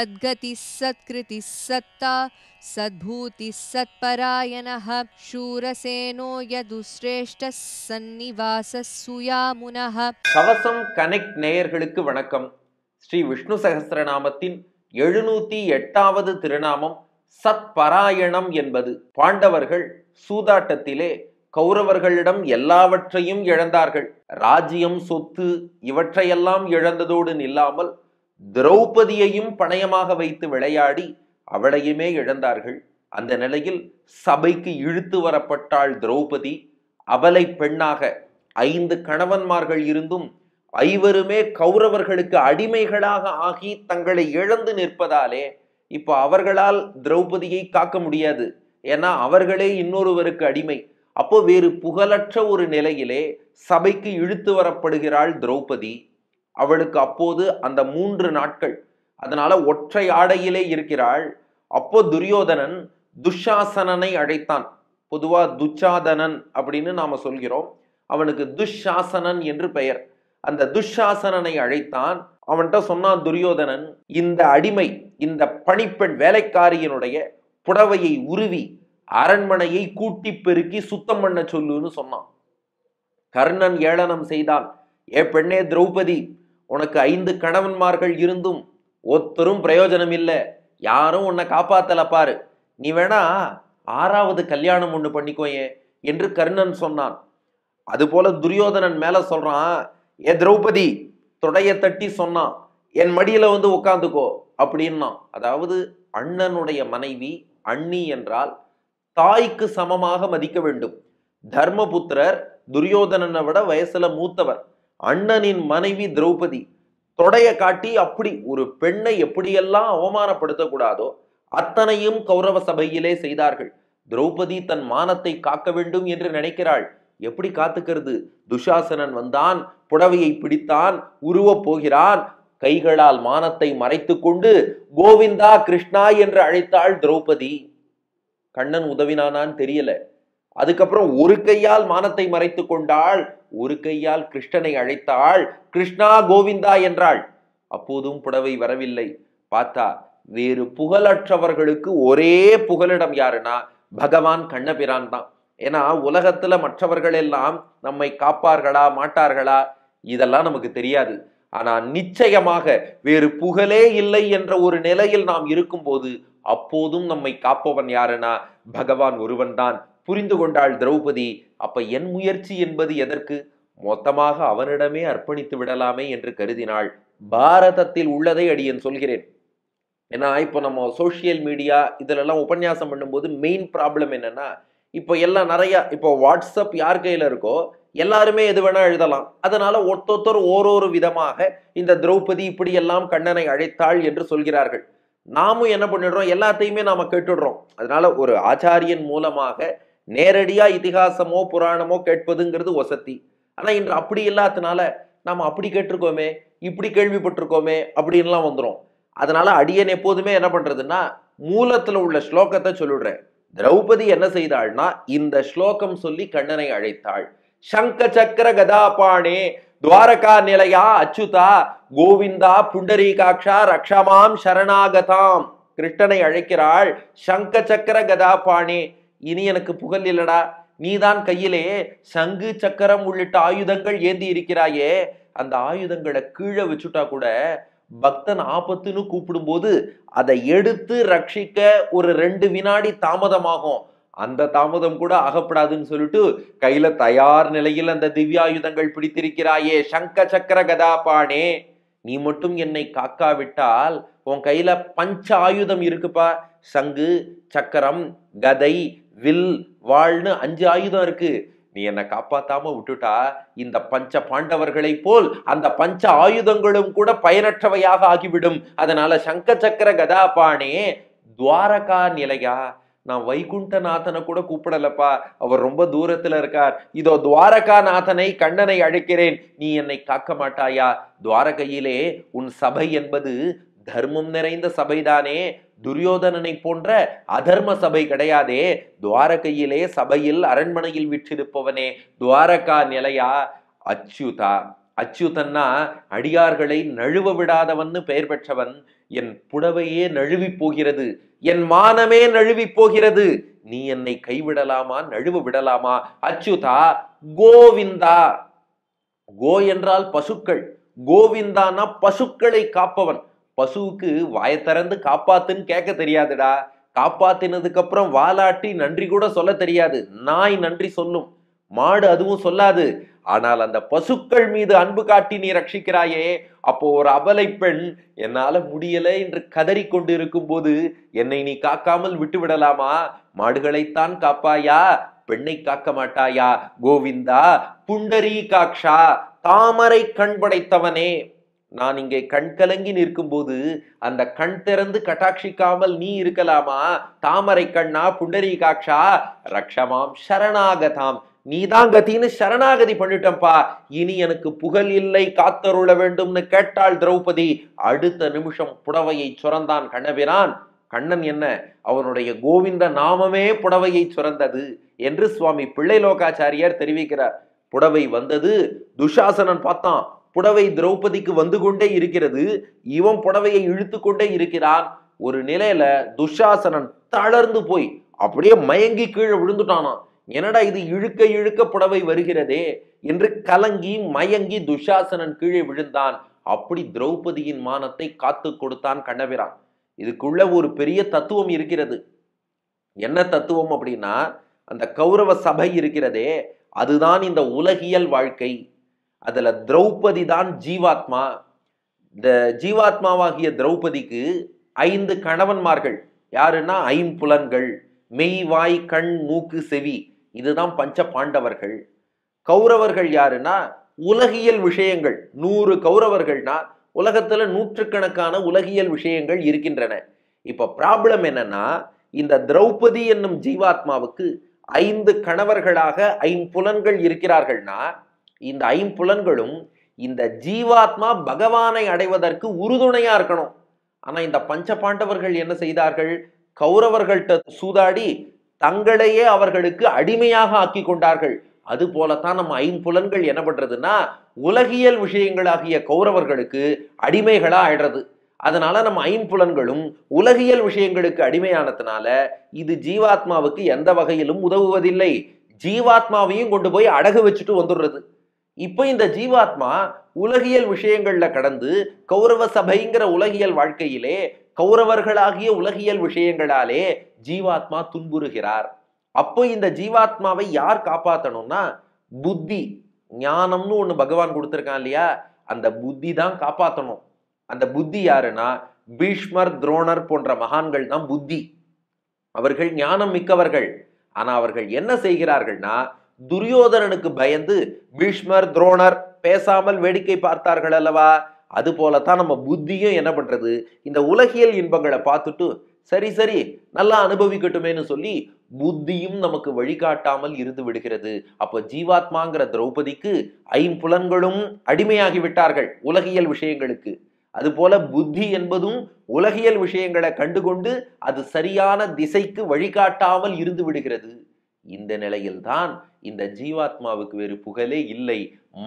சத்கதி சத்கிருதி சத்தா சத்பூதி सत्परायणः சூரசேனோ யதுஸ்ரேஷ்ட சன்னிவாச सुयामुनः சவசம் கனெக்ட் நேயர்களுக்கு வணக்கம் ஸ்ரீ விஷ்ணு சகஸ்திரநாமத்தின் எழுநூத்தி எட்டாவது திருநாமம் சத்பராயணம் என்பது பாண்டவர்கள் சூதாட்டத்திலே கௌரவர்களிடம் எல்லாவற்றையும் இழந்தார்கள் ராஜ்யம் சொத்து இவற்றையெல்லாம் இழந்ததோடு நில்லாமல் திரௌபதியையும் பணயமாக வைத்து விளையாடி அவளையுமே இழந்தார்கள் அந்த நிலையில் சபைக்கு இழுத்து வரப்பட்டாள் திரௌபதி அவளை பெண்ணாக ஐந்து கணவன்மார்கள் இருந்தும் ஐவருமே கௌரவர்களுக்கு அடிமைகளாக ஆகி தங்களை இழந்து நிற்பதாலே இப்போ அவர்களால் திரௌபதியை காக்க முடியாது ஏன்னா அவர்களே இன்னொருவருக்கு அடிமை அப்போ வேறு புகழற்ற ஒரு நிலையிலே சபைக்கு இழுத்து வரப்படுகிறாள் திரௌபதி அவளுக்கு அப்போது அந்த மூன்று நாட்கள் அதனால ஒற்றை ஆடையிலே இருக்கிறாள் அப்போ துரியோதனன் துஷாசனனை அழைத்தான் பொதுவா துச்சாதனன் அப்படின்னு நாம சொல்கிறோம் அவனுக்கு துஷாசனன் என்று பெயர் அந்த துஷாசனனை அழைத்தான் அவன்கிட்ட சொன்னான் துரியோதனன் இந்த அடிமை இந்த பணிப்பெண் வேலைக்காரியனுடைய புடவையை உருவி அரண்மனையை கூட்டி பெருக்கி சுத்தம் பண்ண சொல்லுன்னு சொன்னான் கர்ணன் ஏளனம் செய்தான் ஏ பெண்ணே திரௌபதி உனக்கு ஐந்து கணவன்மார்கள் இருந்தும் ஒத்தரும் பிரயோஜனம் இல்லை யாரும் உன்னை காப்பாத்தல பாரு நீ வேணா ஆறாவது கல்யாணம் ஒன்று பண்ணிக்கோயே என்று கர்ணன் சொன்னான் அதுபோல துரியோதனன் மேலே சொல்கிறான் ஏ திரௌபதி தொடைய தட்டி சொன்னான் என் மடியில் வந்து உட்காந்துக்கோ அப்படின்னா அதாவது அண்ணனுடைய மனைவி அண்ணி என்றால் தாய்க்கு சமமாக மதிக்க வேண்டும் தர்மபுத்திரர் துரியோதனனை விட வயசுல மூத்தவர் அண்ணனின் மனைவி திரௌபதி தொடையை காட்டி அப்படி ஒரு பெண்ணை எப்படியெல்லாம் அவமானப்படுத்தக்கூடாதோ அத்தனையும் கௌரவ சபையிலே செய்தார்கள் திரௌபதி தன் மானத்தை காக்க வேண்டும் என்று நினைக்கிறாள் எப்படி காத்துக்கிறது துஷாசனன் வந்தான் புடவையை பிடித்தான் உருவப் போகிறான் கைகளால் மானத்தை மறைத்து கொண்டு கோவிந்தா கிருஷ்ணா என்று அழைத்தாள் திரௌபதி கண்ணன் உதவினானான்னு தெரியல அதுக்கப்புறம் ஒரு கையால் மானத்தை மறைத்து கொண்டாள் ஒரு கையால் கிருஷ்ணனை அழைத்தாள் கிருஷ்ணா கோவிந்தா என்றாள் அப்போதும் புடவை வரவில்லை பார்த்தா வேறு புகழற்றவர்களுக்கு ஒரே புகலிடம் யாருன்னா பகவான் கண்ணபிரான் தான் ஏன்னா உலகத்துல மற்றவர்கள் எல்லாம் நம்மை காப்பார்களா மாட்டார்களா இதெல்லாம் நமக்கு தெரியாது ஆனா நிச்சயமாக வேறு புகழே இல்லை என்ற ஒரு நிலையில் நாம் இருக்கும்போது அப்போதும் நம்மை காப்பவன் யாருனா பகவான் ஒருவன் தான் புரிந்து கொண்டாள் திரௌபதி அப்ப என் முயற்சி என்பது எதற்கு மொத்தமாக அவனிடமே அர்ப்பணித்து விடலாமே என்று கருதினாள் பாரதத்தில் உள்ளதை அடியன் சொல்கிறேன் ஏன்னா இப்போ நம்ம சோசியல் மீடியா இதிலெல்லாம் உபன்யாசம் பண்ணும்போது மெயின் ப்ராப்ளம் என்னன்னா இப்போ எல்லாம் நிறையா இப்போ வாட்ஸ்அப் யார் கையில் இருக்கோ எல்லாருமே எது வேணா எழுதலாம் அதனால ஒருத்தொத்தர் ஓரொரு விதமாக இந்த திரௌபதி இப்படி எல்லாம் கண்ணனை அழைத்தாள் என்று சொல்கிறார்கள் நாமும் என்ன பண்ணிடுறோம் எல்லாத்தையுமே நாம கேட்டுடுறோம் அதனால ஒரு ஆச்சாரியன் மூலமாக நேரடியாக இதிகாசமோ புராணமோ கேட்பதுங்கிறது வசதி ஆனால் இன்று அப்படி இல்லாதனால நாம் அப்படி கேட்டிருக்கோமே இப்படி கேள்விப்பட்டிருக்கோமே அப்படின்லாம் வந்துடும் அதனால அடியன் எப்போதுமே என்ன பண்ணுறதுன்னா மூலத்தில் உள்ள ஸ்லோகத்தை சொல்லிடுறேன் திரௌபதி என்ன செய்தாள்னா இந்த ஸ்லோகம் சொல்லி கண்ணனை அழைத்தாள் சங்க சக்கர கதாபாணே துவாரகா நிலையா அச்சுதா கோவிந்தா புண்டரீகாட்சா ரக்ஷமாம் சரணாகதாம் கிருஷ்ணனை அழைக்கிறாள் சங்க சக்கர கதாபாணி இனி எனக்கு புகழ் இல்லடா நீதான் கையிலே சங்கு சக்கரம் உள்ளிட்ட ஆயுதங்கள் ஏந்தி இருக்கிறாயே அந்த ஆயுதங்களை கீழே வச்சுட்டா கூட பக்தன் ஆபத்துன்னு கூப்பிடும்போது அதை எடுத்து ரட்சிக்க ஒரு ரெண்டு வினாடி தாமதமாகும் அந்த தாமதம் கூட அகப்படாதுன்னு சொல்லிட்டு கையில தயார் நிலையில் அந்த திவ்யாயுதங்கள் பிடித்திருக்கிறாயே சங்க சக்கர கதாபானே நீ மட்டும் என்னை காக்காவிட்டால் உன் கையில பஞ்ச ஆயுதம் இருக்குப்பா சங்கு சக்கரம் கதை வில் வாழ்னு அஞ்சு ஆயுதம் இருக்கு நீ என்னை காப்பாத்தாம விட்டுட்டா இந்த பஞ்ச பாண்டவர்களை போல் அந்த பஞ்ச ஆயுதங்களும் கூட பயனற்றவையாக ஆகிவிடும் அதனால சங்க சக்கர கதாபானே துவாரகா நிலையா நான் வைகுண்டநாதனை கூட கூப்பிடலப்பா அவர் ரொம்ப தூரத்துல இருக்கார் இதோ துவாரகா நாதனை கண்ணனை அழைக்கிறேன் நீ என்னை காக்க மாட்டாயா துவாரகையிலே உன் சபை என்பது தர்மம் நிறைந்த சபைதானே துரியோதனனை போன்ற அதர்ம சபை கிடையாதே துவாரகையிலே சபையில் அரண்மனையில் விற்றிருப்பவனே துவாரகா நிலையா அச்சுதா அச்சுதன்னா அடியார்களை நழுவ விடாதவன்னு பெயர் பெற்றவன் என் புடவையே நழுவி போகிறது என் மானமே நழுவி போகிறது நீ என்னை கைவிடலாமா நழுவ விடலாமா அச்சுதா கோவிந்தா கோ என்றால் பசுக்கள் கோவிந்தானா பசுக்களை காப்பவன் பசுவுக்கு வாயத்திறந்து திறந்து காப்பாத்துன்னு கேட்க தெரியாதுடா காப்பாத்தினதுக்கு அப்புறம் வாலாட்டி நன்றி கூட சொல்ல தெரியாது நாய் நன்றி சொல்லும் மாடு அதுவும் சொல்லாது ஆனால் அந்த பசுக்கள் மீது அன்பு காட்டி நீ ரட்சிக்கிறாயே அப்போ ஒரு அபலை பெண் என்னால முடியல என்று கதறி கொண்டு இருக்கும் போது என்னை நீ காக்காமல் விட்டு விடலாமா மாடுகளைத்தான் காப்பாயா பெண்ணை காக்க மாட்டாயா கோவிந்தா காக்ஷா தாமரை கண் படைத்தவனே நான் இங்கே கண் கலங்கி நிற்கும்போது அந்த கண் திறந்து கட்டாட்சிக்காமல் நீ இருக்கலாமா தாமரை கண்ணா காட்சா ரக்ஷமாம் சரணாகதாம் நீதான் கத்தின்னு சரணாகதி பண்ணிட்டம்பா இனி எனக்கு புகழ் இல்லை காத்தருள வேண்டும்னு கேட்டாள் திரௌபதி அடுத்த நிமிஷம் புடவையை சுரந்தான் கண்ணபிரான் கண்ணன் என்ன அவனுடைய கோவிந்த நாமமே புடவையை சுரந்தது என்று சுவாமி பிள்ளை லோகாச்சாரியார் தெரிவிக்கிறார் புடவை வந்தது துஷாசனன் பார்த்தான் புடவை திரௌபதிக்கு வந்து கொண்டே இருக்கிறது இவன் புடவையை இழுத்து கொண்டே இருக்கிறான் ஒரு நிலையில துஷாசனன் தளர்ந்து போய் அப்படியே மயங்கி கீழே விழுந்துட்டானான் என்னடா இது இழுக்க இழுக்க புடவை வருகிறதே என்று கலங்கி மயங்கி துஷாசனன் கீழே விழுந்தான் அப்படி திரௌபதியின் மானத்தை காத்து கொடுத்தான் கண்ணபிரான் இதுக்குள்ள ஒரு பெரிய தத்துவம் இருக்கிறது என்ன தத்துவம் அப்படின்னா அந்த கௌரவ சபை இருக்கிறதே அதுதான் இந்த உலகியல் வாழ்க்கை அதில் திரௌபதி தான் ஜீவாத்மா இந்த ஜீவாத்மாவாகிய திரௌபதிக்கு ஐந்து கணவன்மார்கள் யாருன்னா ஐம்புலன்கள் மெய் வாய் கண் மூக்கு செவி இதுதான் பஞ்ச பாண்டவர்கள் கௌரவர்கள் யாருன்னா உலகியல் விஷயங்கள் நூறு கௌரவர்கள்னா உலகத்தில் நூற்றுக்கணக்கான உலகியல் விஷயங்கள் இருக்கின்றன இப்போ ப்ராப்ளம் என்னன்னா இந்த திரௌபதி என்னும் ஜீவாத்மாவுக்கு ஐந்து கணவர்களாக ஐம்புலன்கள் இருக்கிறார்கள்னா இந்த ஐம்புலன்களும் இந்த ஜீவாத்மா பகவானை அடைவதற்கு உறுதுணையா இருக்கணும் ஆனா இந்த பஞ்ச பாண்டவர்கள் என்ன செய்தார்கள் கௌரவர்கள்ட்ட சூதாடி தங்களையே அவர்களுக்கு அடிமையாக ஆக்கி கொண்டார்கள் அது போலத்தான் நம்ம ஐம்புலன்கள் என்ன பண்றதுன்னா உலகியல் விஷயங்களாகிய கௌரவர்களுக்கு அடிமைகளா ஆயிடுறது அதனால நம்ம ஐம்புலன்களும் உலகியல் விஷயங்களுக்கு அடிமையானதுனால இது ஜீவாத்மாவுக்கு எந்த வகையிலும் உதவுவதில்லை ஜீவாத்மாவையும் கொண்டு போய் அடகு வச்சுட்டு வந்துடுறது இப்போ இந்த ஜீவாத்மா உலகியல் விஷயங்கள்ல கடந்து கௌரவ சபைங்கிற உலகியல் வாழ்க்கையிலே கௌரவர்களாகிய உலகியல் விஷயங்களாலே ஜீவாத்மா துன்புறுகிறார் அப்போ இந்த ஜீவாத்மாவை யார் காப்பாற்றணும்னா புத்தி ஞானம்னு ஒன்று பகவான் கொடுத்துருக்கான் இல்லையா அந்த புத்தி தான் காப்பாற்றணும் அந்த புத்தி யாருன்னா பீஷ்மர் துரோணர் போன்ற மகான்கள் தான் புத்தி அவர்கள் ஞானம் மிக்கவர்கள் ஆனால் அவர்கள் என்ன செய்கிறார்கள்னா துரியோதனனுக்கு பயந்து பீஷ்மர் துரோணர் பேசாமல் வேடிக்கை பார்த்தார்கள் அல்லவா அது போலத்தான் நம்ம புத்தியும் என்ன பண்றது இந்த உலகியல் இன்பங்களை பார்த்துட்டு சரி சரி நல்லா அனுபவிக்கட்டுமேனு சொல்லி புத்தியும் நமக்கு வழிகாட்டாமல் இருந்து விடுகிறது அப்போ ஜீவாத்மாங்கிற திரௌபதிக்கு ஐம்புலன்களும் அடிமையாகி விட்டார்கள் உலகியல் விஷயங்களுக்கு அதுபோல புத்தி என்பதும் உலகியல் விஷயங்களை கண்டுகொண்டு அது சரியான திசைக்கு வழிகாட்டாமல் இருந்து விடுகிறது இந்த நிலையில்தான் இந்த ஜீவாத்மாவுக்கு வேறு புகழே இல்லை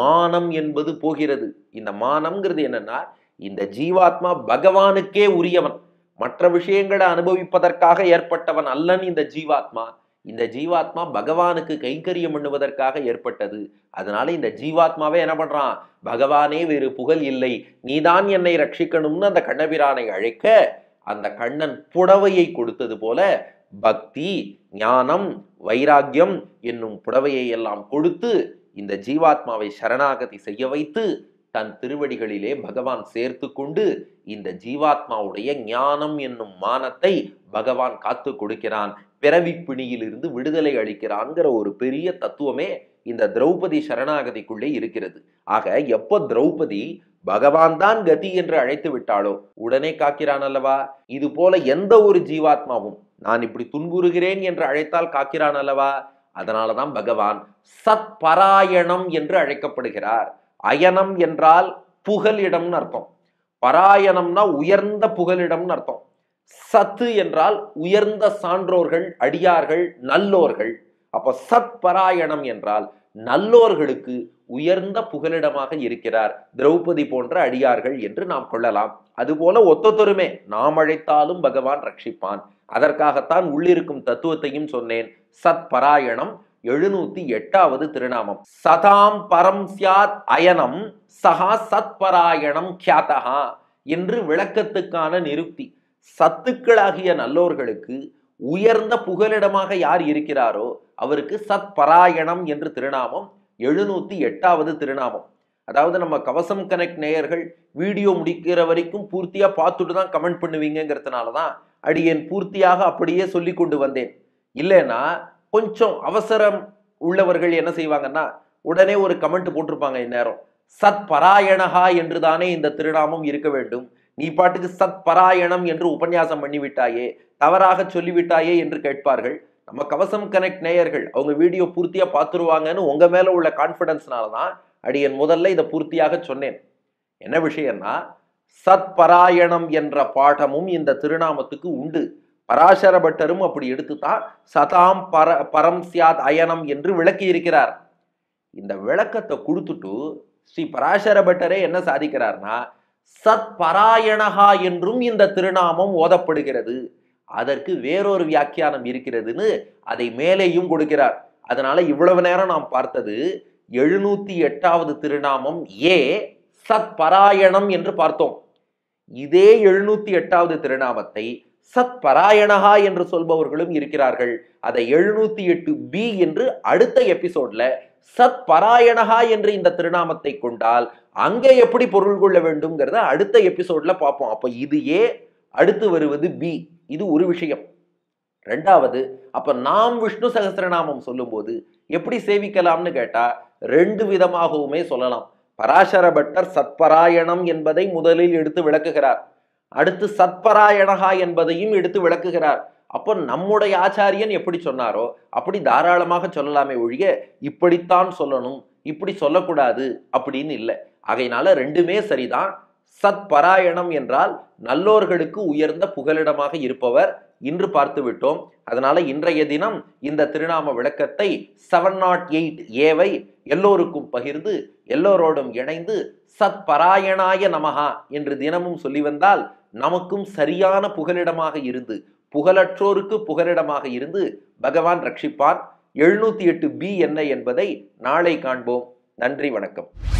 மானம் என்பது போகிறது இந்த மானம்ங்கிறது என்னன்னா இந்த ஜீவாத்மா பகவானுக்கே உரியவன் மற்ற விஷயங்களை அனுபவிப்பதற்காக ஏற்பட்டவன் அல்லன் இந்த ஜீவாத்மா இந்த ஜீவாத்மா பகவானுக்கு கைங்கரியம் பண்ணுவதற்காக ஏற்பட்டது அதனால இந்த ஜீவாத்மாவே என்ன பண்றான் பகவானே வேறு புகழ் இல்லை நீதான் என்னை ரட்சிக்கணும்னு அந்த கண்ணபிரானை அழைக்க அந்த கண்ணன் புடவையை கொடுத்தது போல பக்தி ஞானம் வைராக்கியம் என்னும் புடவையை எல்லாம் கொடுத்து இந்த ஜீவாத்மாவை சரணாகதி செய்ய வைத்து தன் திருவடிகளிலே பகவான் சேர்த்து கொண்டு இந்த ஜீவாத்மாவுடைய ஞானம் என்னும் மானத்தை பகவான் காத்து கொடுக்கிறான் பிறவி பிணியிலிருந்து விடுதலை அளிக்கிறான்ங்கிற ஒரு பெரிய தத்துவமே இந்த திரௌபதி சரணாகதிக்குள்ளே இருக்கிறது ஆக எப்போ திரௌபதி பகவான் தான் கதி என்று அழைத்து விட்டாளோ உடனே காக்கிறான் அல்லவா இது போல எந்த ஒரு ஜீவாத்மாவும் நான் இப்படி துன்புறுகிறேன் என்று அழைத்தால் காக்கிறான் அல்லவா அதனால தான் பகவான் சத் பராயணம் என்று அழைக்கப்படுகிறார் அயனம் என்றால் புகலிடம்னு அர்த்தம் பராயணம்னா உயர்ந்த புகலிடம்னு அர்த்தம் சத்து என்றால் உயர்ந்த சான்றோர்கள் அடியார்கள் நல்லோர்கள் அப்போ சத் பராயணம் என்றால் நல்லோர்களுக்கு உயர்ந்த புகலிடமாக இருக்கிறார் திரௌபதி போன்ற அடியார்கள் என்று நாம் கொள்ளலாம் அதுபோல ஒத்தொத்தருமே நாம் அழைத்தாலும் பகவான் ரட்சிப்பான் அதற்காகத்தான் உள்ளிருக்கும் தத்துவத்தையும் சொன்னேன் சத் பராயணம் எழுநூத்தி எட்டாவது திருநாமம் சதாம் பரம் சியாத் அயனம் சஹா சத் பராயணம் என்று விளக்கத்துக்கான நிருப்தி சத்துக்களாகிய நல்லோர்களுக்கு உயர்ந்த புகலிடமாக யார் இருக்கிறாரோ அவருக்கு சத் பராயணம் என்று திருநாமம் எழுநூத்தி எட்டாவது திருநாமம் அதாவது நம்ம கவசம் கனெக்ட் நேயர்கள் வீடியோ முடிக்கிற வரைக்கும் பூர்த்தியாக பார்த்துட்டு தான் கமெண்ட் பண்ணுவீங்கிறதுனால தான் அடி என் பூர்த்தியாக அப்படியே சொல்லி கொண்டு வந்தேன் இல்லைன்னா கொஞ்சம் அவசரம் உள்ளவர்கள் என்ன செய்வாங்கன்னா உடனே ஒரு கமெண்ட் போட்டிருப்பாங்க இந்நேரம் சத் பராயணகா என்று தானே இந்த திருநாமம் இருக்க வேண்டும் நீ பாட்டுக்கு சத் பராயணம் என்று உபன்யாசம் பண்ணிவிட்டாயே தவறாக சொல்லிவிட்டாயே என்று கேட்பார்கள் நம்ம கவசம் கனெக்ட் நேயர்கள் அவங்க வீடியோ பூர்த்தியாக பார்த்துருவாங்கன்னு உங்கள் மேலே உள்ள கான்ஃபிடென்ஸ்னால தான் அடியன் முதல்ல இதை பூர்த்தியாக சொன்னேன் என்ன விஷயம்னா சத் பராயணம் என்ற பாடமும் இந்த திருநாமத்துக்கு உண்டு பராசர பட்டரும் அப்படி எடுத்து தான் சதாம் பர பரம் சியாத் அயனம் என்று விளக்கி இருக்கிறார் இந்த விளக்கத்தை கொடுத்துட்டு ஸ்ரீ பராசர பட்டரே என்ன சாதிக்கிறார்னா சத் பராயணகா என்றும் இந்த திருநாமம் ஓதப்படுகிறது அதற்கு வேறொரு வியாக்கியானம் இருக்கிறதுன்னு அதை மேலேயும் கொடுக்கிறார் அதனால இவ்வளவு நேரம் நாம் பார்த்தது எழுநூத்தி எட்டாவது திருநாமம் ஏ சத் பராயணம் என்று பார்த்தோம் இதே எழுநூத்தி எட்டாவது திருநாமத்தை சத் பராயணகா என்று சொல்பவர்களும் இருக்கிறார்கள் அதை எழுநூத்தி எட்டு பி என்று அடுத்த எபிசோட்ல சத் பராயணகா என்று இந்த திருநாமத்தை கொண்டால் அங்கே எப்படி பொருள் கொள்ள வேண்டும்ங்கிறத அடுத்த எபிசோட்ல பார்ப்போம் அப்போ இது ஏ அடுத்து வருவது பி இது ஒரு விஷயம் ரெண்டாவது அப்ப நாம் விஷ்ணு சகசிரநாமம் சொல்லும்போது எப்படி சேவிக்கலாம்னு கேட்டா ரெண்டு விதமாகவுமே சொல்லலாம் பராசர பட்டர் சத்பராயணம் என்பதை முதலில் எடுத்து விளக்குகிறார் அடுத்து சத்பராயணகா என்பதையும் எடுத்து விளக்குகிறார் அப்போ நம்முடைய ஆச்சாரியன் எப்படி சொன்னாரோ அப்படி தாராளமாக சொல்லலாமே ஒழிய இப்படித்தான் சொல்லணும் இப்படி சொல்லக்கூடாது அப்படின்னு இல்லை ஆகையினால ரெண்டுமே சரிதான் சத் பராயணம் என்றால் நல்லோர்களுக்கு உயர்ந்த புகலிடமாக இருப்பவர் இன்று பார்த்து விட்டோம் அதனால இன்றைய தினம் இந்த திருநாம விளக்கத்தை செவன் நாட் எயிட் ஏவை எல்லோருக்கும் பகிர்ந்து எல்லோரோடும் இணைந்து சத் பராயணாய நமகா என்று தினமும் சொல்லி வந்தால் நமக்கும் சரியான புகலிடமாக இருந்து புகழற்றோருக்கு புகலிடமாக இருந்து பகவான் ரட்சிப்பான் எழுநூத்தி எட்டு பி என்ன என்பதை நாளை காண்போம் நன்றி வணக்கம்